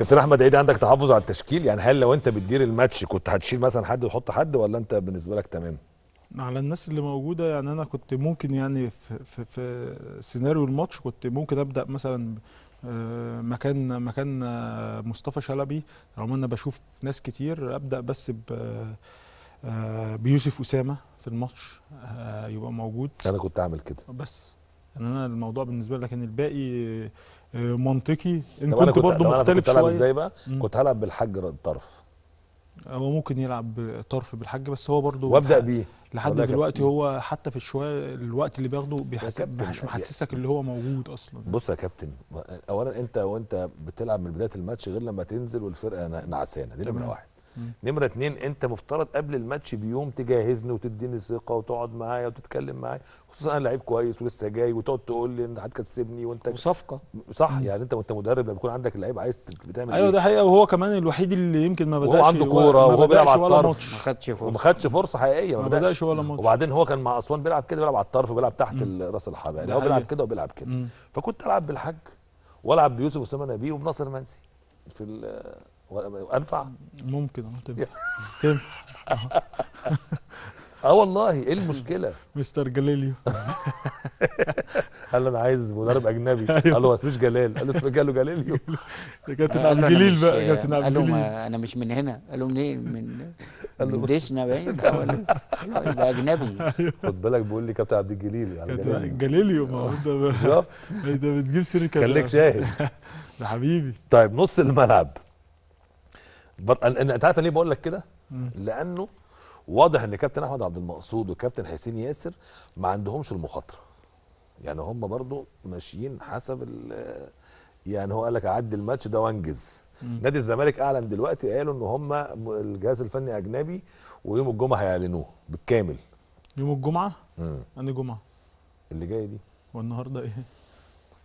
كابتن احمد عيد عندك تحفظ على التشكيل يعني هل لو انت بتدير الماتش كنت هتشيل مثلا حد وتحط حد ولا انت بالنسبه لك تمام على الناس اللي موجوده يعني انا كنت ممكن يعني في في, في سيناريو الماتش كنت ممكن ابدا مثلا آه، مكان مكان آه، مصطفى شلبي رغم انا بشوف ناس كتير ابدا بس آه، بيوسف اسامه في الماتش يبقى موجود انا كنت اعمل كده بس يعني انا الموضوع بالنسبه لي يعني لكن الباقي آه، منطقي ان كنت, كنت برضه مختلف كنت شويه ازاي بقى مم. كنت هلعب بالحج الطرف هو ممكن يلعب طرف بالحج بس هو برضه وابدا بيه لحد دلوقتي هو حتى في الشوية الوقت اللي بياخده مش محسسك يعني اللي هو موجود اصلا بص يا كابتن اولا انت وانت بتلعب من بدايه الماتش غير لما تنزل والفرقه نعسانه دي نمره واحد نمره اتنين انت مفترض قبل الماتش بيوم تجهزني وتديني ثقه وتقعد معايا وتتكلم معايا خصوصا انا لعيب كويس ولسه جاي وتقعد تقول لي انت هتكسبني وانت وصفقه صح مم. يعني انت وانت مدرب لما بيكون عندك لعيب عايز بتعمل ايوه إيه؟ ده حقيقه وهو كمان الوحيد اللي يمكن ما بداش وهو عنده كوره وهو بيلعب على الطرف ما خدش فرصه ما خدش فرصه حقيقيه ما, ما بداش ولا ماتش وبعدين هو كان مع اسوان بيلعب كده بيلعب على الطرف وبيلعب تحت راس الحربه يعني هو بيلعب كده وبيلعب كده فكنت العب بالحاج والعب بيوسف اسامه نبيه وبناصر منسي في انفع ممكن اه تنفع اه والله ايه المشكله مستر جاليليو قال انا عايز مدرب اجنبي قال له ما جلال قال له قال له جاليليو كابتن عبد الجليل بقى كابتن عبد الجليل قال له انا مش من هنا قال له منين من من ديشنا باين أيوه، ده اجنبي أيوه. خد بالك بيقول لي كابتن عبد الجليل يعني كابتن جاليليو ما هو ده آه. ده بتجيب كابتن خليك شاهد ده حبيبي طيب نص الملعب بط... انت عارف ليه بقول لك كده؟ لانه واضح ان كابتن احمد عبد المقصود وكابتن حسين ياسر ما عندهمش المخاطره يعني هم برضو ماشيين حسب يعني هو قال لك اعدي الماتش ده وانجز نادي الزمالك اعلن دلوقتي قالوا ان هم الجهاز الفني اجنبي ويوم الجمعه هيعلنوه بالكامل يوم الجمعه؟ امم جمعه؟ اللي جايه دي والنهارده ايه؟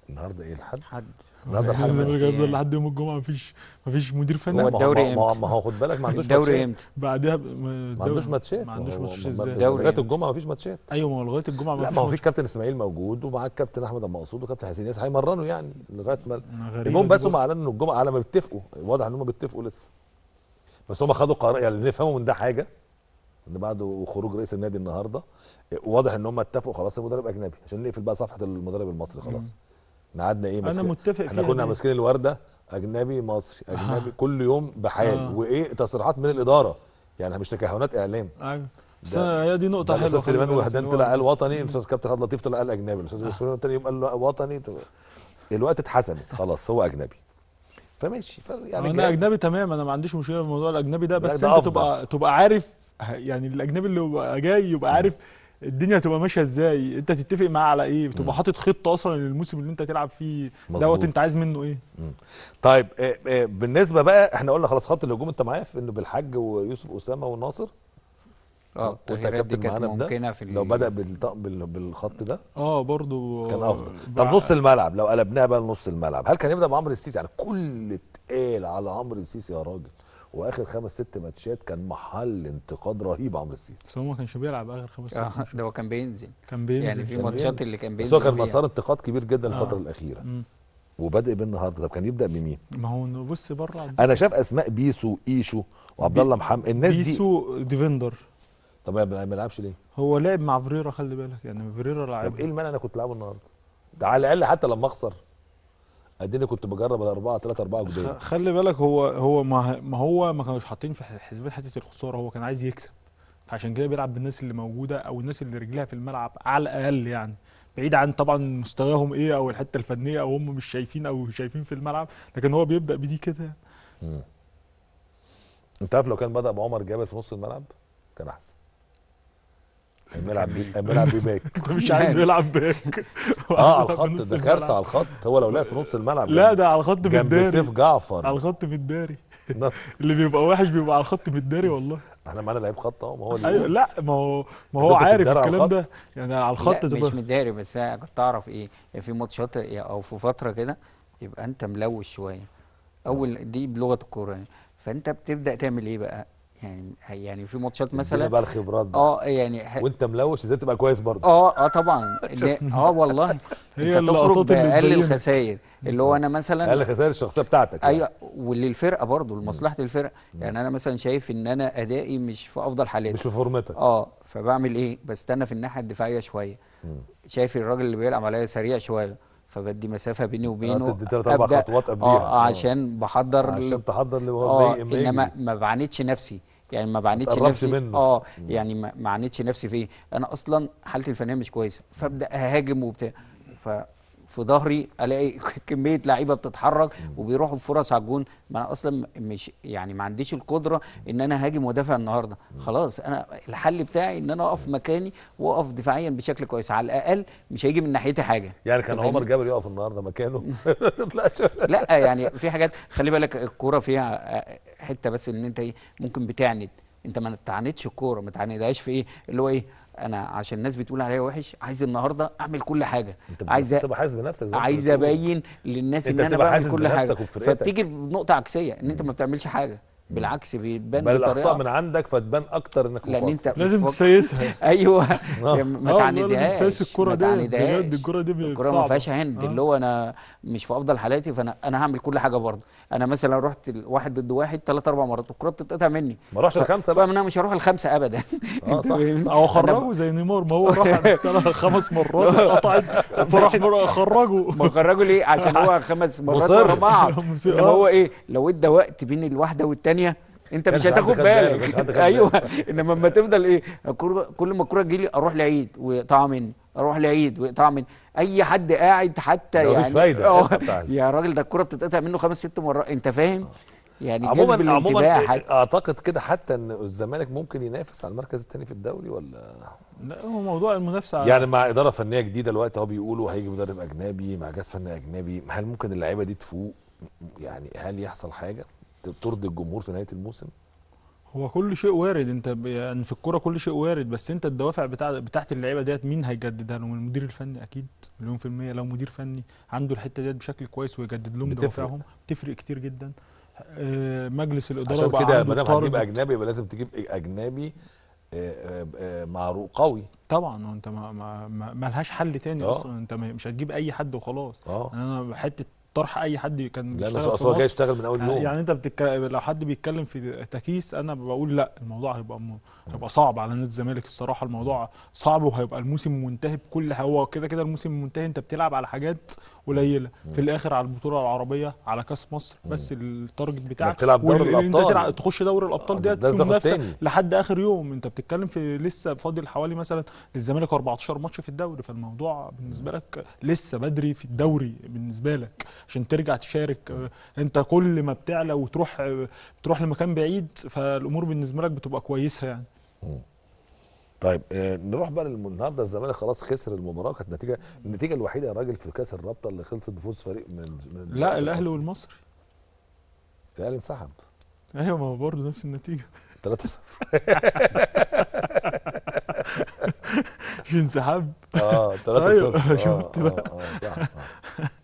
النهارده ايه الحد؟ حد النهارده الحد بجد لحد يوم الجمعه مفيش مفيش مدير فني هو الدوري امتى؟ ما هو خد بالك ما عندوش الدوري امتى؟ بعدها ما عندوش ماتشات ما عندوش ماتشات ازاي؟ لغايه الجمعه مفيش ماتشات ايوه ما هو لغايه الجمعه مفيش لا ما هو في كابتن اسماعيل موجود ومعاه الكابتن احمد المقصود وكابتن حسين ياسر هيمرنوا يعني لغايه ما المهم بس هم اعلنوا ان الجمعه على ما بيتفقوا واضح ان هم بيتفقوا لسه بس هم خدوا قرار يعني نفهموا من ده حاجه ان بعد خروج رئيس النادي النهارده واضح ان هم اتفقوا خلاص المدرب اجنبي عشان نقفل بقى صفحه المدرب المصري خلاص احنا قعدنا ايه مسكين انا متفق احنا كنا ماسكين الورده اجنبي مصري آه. اجنبي آه. كل يوم بحال آه. وايه تصريحات من الاداره يعني مش تكهنات اعلام ايوه بس هي دي نقطه حلوه الاستاذ سليمان وهدان طلع قال وطني الاستاذ كابتن خالد لطيف طلع قال اجنبي الاستاذ آه. سليمان تاني يوم قال وطني الوقت اتحسمت خلاص هو اجنبي فماشي يعني انا اجنبي تمام انا ما عنديش مشكله في موضوع الاجنبي ده بس انت تبقى تبقى عارف يعني الاجنبي اللي جاي يبقى عارف الدنيا هتبقى ماشيه ازاي انت تتفق معاه على ايه بتبقى حاطط خطه اصلا للموسم اللي انت تلعب فيه دوت انت عايز منه ايه مم. طيب آه، آه، بالنسبه بقى احنا قلنا خلاص خط الهجوم انت معايا في انه بالحاج ويوسف اسامه وناصر اه دي كانت ممكنه في لو بدا بالخط ده اه برضو كان افضل آه، طب نص الملعب لو قلبناها بقى لنص الملعب هل كان يبدا بعمرو السيسي يعني كل اتقال على عمرو السيسي يا راجل واخر خمس ست ماتشات كان محل انتقاد رهيب عمرو السيسي بس هو ما كانش بيلعب اخر خمس ست آه، ماتشات ده هو كان بينزل كان بينزل يعني في ماتشات اللي كان بينزل بس هو كان مسار انتقاد كبير جدا آه. الفتره الاخيره وبدأ وبادئ بالنهارده طب كان يبدا بمين؟ ما هو بص بره انا شايف اسماء بيسو ايشو وعبد الله محمد الناس بيسو دي بيسو ديفندر طب ما بيلعبش ليه؟ هو لعب مع فريرا خلي بالك يعني فريرا لعب طب ايه المانع انا كنت لعبه النهارده؟ ده على الاقل حتى لما اخسر اديني كنت بجرب الاربعة ثلاثة أربعة جداد خلي بالك هو هو ما هو ما كانوش حاطين في حسابات حته الخساره هو كان عايز يكسب فعشان كده بيلعب بالناس اللي موجوده او الناس اللي رجلها في الملعب على الاقل يعني بعيد عن طبعا مستواهم ايه او الحته الفنيه او هم مش شايفين او شايفين في الملعب لكن هو بيبدا بدي كده يعني. انت عارف لو كان بدا بعمر جابر في نص الملعب كان احسن بنلعب بيه بنلعب بيه باك مش عايز يعني. يلعب باك اه على الخط ده كارثه على الخط هو لو لعب في نص الملعب لا ده على الخط بالداري جنب سيف جعفر على الخط بالداري نعم. اللي بيبقى وحش بيبقى على الخط بالداري والله احنا معانا لعيب خط اهو ما هو ايوه لا ما هو ما هو عارف الكلام ده يعني على الخط ده مش متداري بس انا كنت اعرف ايه, إيه في ماتشات او في فتره كده يبقى انت ملوش شويه اول نعم. دي بلغه الكوره يعني. فانت بتبدا تعمل ايه بقى يعني يعني في ماتشات مثلا بقى الخبرات اه يعني ح... وانت ملوش ازاي تبقى كويس برضه اه اه طبعا اه والله هي انت تخرج باقل الخسائر اللي هو انا مثلا اقل الخسائر الشخصيه بتاعتك يعني. ايوه وللفرقه برضه لمصلحه الفرقه يعني انا مثلا شايف ان انا ادائي مش في افضل حالاتي مش في فورمتك اه فبعمل ايه بستنى في الناحيه الدفاعيه شويه شايف الراجل اللي بيلعب عليا سريع شويه فبدي مسافه بيني وبينه تدي ثلاث اربع خطوات قبليها آه،, اه عشان بحضر عشان تحضر اه انما ما بعاندش نفسي يعني ما بعاندش نفسي منه. اه يعني ما عاندش نفسي في إيه؟ انا اصلا حالتي الفنيه مش كويسه فابدا اهاجم وبتاع في ظهري الاقي كميه لعيبه بتتحرك وبيروحوا بفرص على الجون ما انا اصلا مش يعني ما عنديش القدره ان انا هاجم وادافع النهارده خلاص انا الحل بتاعي ان انا اقف مكاني واقف دفاعيا بشكل كويس على الاقل مش هيجي من ناحيتي حاجه يعني كان عمر جابر يقف النهارده مكانه لا يعني في حاجات خلي بالك الكوره فيها آه، حته بس ان انت ايه ممكن بتعند انت ما تعاندش الكوره ما تعاندهاش في ايه اللي هو ايه انا عشان الناس بتقول عليا وحش عايز النهارده اعمل كل حاجه انت عايز تبقى حاسس بنفسك عايز ابين للناس ان انا بعمل كل حاجه فبتيجي بنقطه عكسيه ان انت ما بتعملش حاجه بالعكس بيتبان بل الاخطاء من عندك فتبان اكتر انك لان انت لازم تسيسها ايوه آه. ما آه، تعندهاش لازم تسيس الكره دي بجد الكره دي الكره ما فيهاش هند آه. اللي هو انا مش في افضل حالاتي فانا انا هعمل كل حاجه برضه انا مثلا رحت واحد ضد واحد ثلاث اربع مرات والكره بتتقطع مني ما اروحش الخمسه بقى انا مش هروح الخمسه ابدا اه صح او خرجوا زي نيمار ما هو راح خمس مرات اتقطعت فراح خرجوا ما خرجوا ليه عشان هو خمس مرات ورا بعض هو ايه لو ادى وقت بين الواحده والثانيه تانية انت مش يعني هتاخد بالك ايوه انما لما تفضل ايه كل ما الكوره تجيلي اروح لعيد ويقطعها مني اروح لعيد ويقطعها مني اي حد قاعد حتى يعني مفيش فايده آه. يا راجل ده الكوره بتتقطع منه خمس ست مرات انت فاهم يعني عموما عموما إيه، اعتقد كده حتى ان الزمالك ممكن ينافس على المركز الثاني في الدوري ولا لا هو موضوع المنافسه يعني مع اداره فنيه جديده دلوقتي هو بيقولوا هيجي مدرب اجنبي مع جهاز فني اجنبي هل ممكن اللعيبه دي تفوق يعني هل يحصل حاجه ترضي الجمهور في نهايه الموسم هو كل شيء وارد انت يعني في الكوره كل شيء وارد بس انت الدوافع بتاع بتاعت اللعيبه ديت مين هيجددها لهم المدير الفني اكيد مليون في الميه لو مدير فني عنده الحته ديت بشكل كويس ويجدد لهم دوافعهم تفرق كتير جدا آه، مجلس الاداره عشان كده ما دام هتجيب اجنبي يبقى لازم تجيب اجنبي آه، آه، معروف قوي طبعا انت ما, ما, ما لهاش حل تاني أوه. اصلا انت مش هتجيب اي حد وخلاص أوه. يعني انا حته طرح اي حد كان لا مش اصل هو جاي يشتغل من اول يعني يوم يعني انت بتك... لو حد بيتكلم في تكيس انا بقول لا الموضوع هيبقى م... هيبقى صعب على نادي الزمالك الصراحه الموضوع صعب وهيبقى الموسم منتهي بكل هو كده كده الموسم منتهي انت بتلعب على حاجات قليله في الاخر على البطوله العربيه على كاس مصر بس التارجت بتاعك تلعب دوري الابطال انت تخش دوري الابطال آه، ديت في منافسه لحد اخر يوم انت بتتكلم في لسه فاضل حوالي مثلا للزمالك 14 ماتش في الدوري فالموضوع بالنسبه لك لسه بدري في الدوري بالنسبه لك عشان ترجع تشارك آه، انت كل ما بتعلى وتروح بتروح آه، لمكان بعيد فالامور بالنسبه لك بتبقى كويسه يعني طيب آه، نروح بقى النهارده الزمالك خلاص خسر المباراه كانت نتيجه النتيجه الوحيده يا راجل في كاس الرابطه اللي خلصت بفوز فريق من, من لا الاهلي والمصري الاهلي انسحب ايوه ما هو برضه نفس النتيجه 3 0 في انسحاب اه 3 أيوة. آه، شفت بقى آه, آه, صح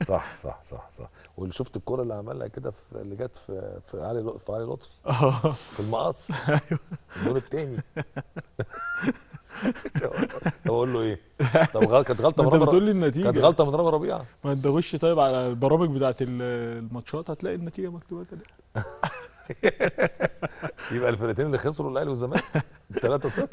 صح صح صح صح صح واللي شفت الكوره اللي عملها كده في اللي جت في في علي في علي لطفي آه. في المقص ايوه الجول الثاني طب كانت غلطه من رامي بتقول لي النتيجه كانت غلطه من رامي ربيعه ما انت غش طيب على البرامج بتاعت الماتشات هتلاقي النتيجه مكتوبه كده يبقى الفرقتين اللي خسروا الاهلي والزمالك 3 0